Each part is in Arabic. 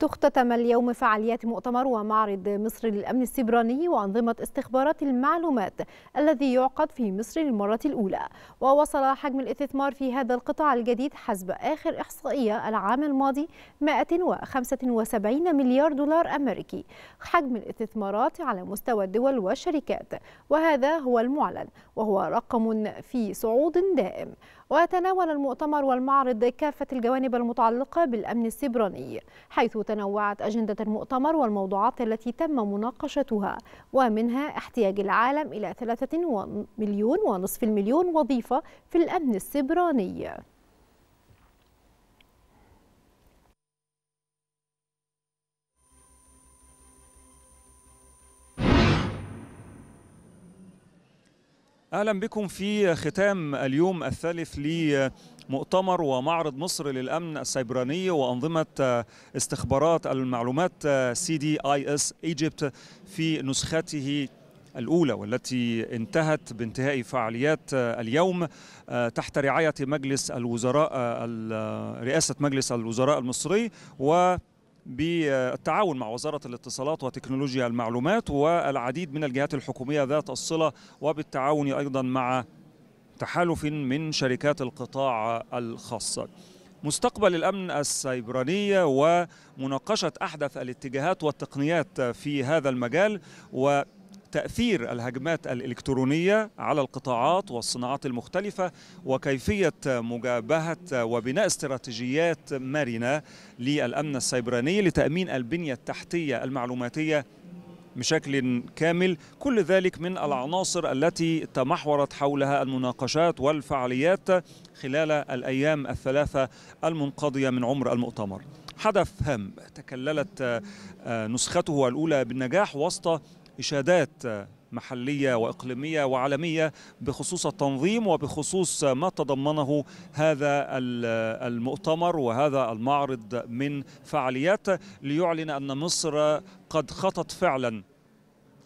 تختتم اليوم فعاليات مؤتمر ومعرض مصر للأمن السبراني وأنظمة استخبارات المعلومات الذي يعقد في مصر للمرة الأولى ووصل حجم الاستثمار في هذا القطاع الجديد حسب آخر إحصائية العام الماضي 175 مليار دولار أمريكي حجم الاستثمارات على مستوى الدول والشركات وهذا هو المعلن وهو رقم في صعود دائم وتناول المؤتمر والمعرض كافة الجوانب المتعلقة بالأمن السبراني حيث تنوعت أجندة المؤتمر والموضوعات التي تم مناقشتها ومنها احتياج العالم إلى ثلاثة مليون ونصف المليون وظيفة في الأمن السبراني اهلا بكم في ختام اليوم الثالث لمؤتمر ومعرض مصر للامن السيبراني وانظمه استخبارات المعلومات سي دي اي اس ايجيبت في نسخته الأولى والتي انتهت بانتهاء فعاليات اليوم آه، تحت رعاية مجلس الوزراء آه، آه، رئاسة مجلس الوزراء المصري و بالتعاون مع وزارة الاتصالات وتكنولوجيا المعلومات والعديد من الجهات الحكومية ذات الصلة وبالتعاون أيضا مع تحالف من شركات القطاع الخاص مستقبل الأمن السيبراني ومناقشة أحدث الاتجاهات والتقنيات في هذا المجال و تأثير الهجمات الإلكترونية على القطاعات والصناعات المختلفة وكيفية مجابهة وبناء استراتيجيات مرنة للأمن السيبراني لتأمين البنية التحتية المعلوماتية بشكل كامل كل ذلك من العناصر التي تمحورت حولها المناقشات والفعاليات خلال الأيام الثلاثة المنقضية من عمر المؤتمر حدث هام تكللت آه، نسخته الأولى بالنجاح وسط إشادات محلية وإقليمية وعالمية بخصوص التنظيم وبخصوص ما تضمنه هذا المؤتمر وهذا المعرض من فعاليات ليعلن أن مصر قد خطت فعلا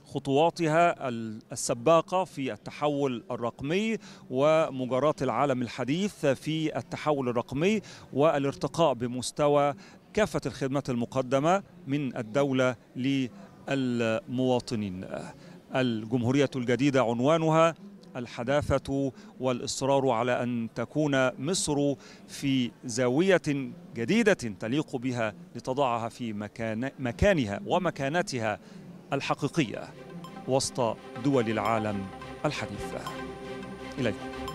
خطواتها السباقة في التحول الرقمي ومجارات العالم الحديث في التحول الرقمي والارتقاء بمستوى كافة الخدمات المقدمة من الدولة للمجتمع المواطنين الجمهورية الجديدة عنوانها الحداثة والإصرار على أن تكون مصر في زاوية جديدة تليق بها لتضعها في مكان مكانها ومكانتها الحقيقية وسط دول العالم الحديثة إليكم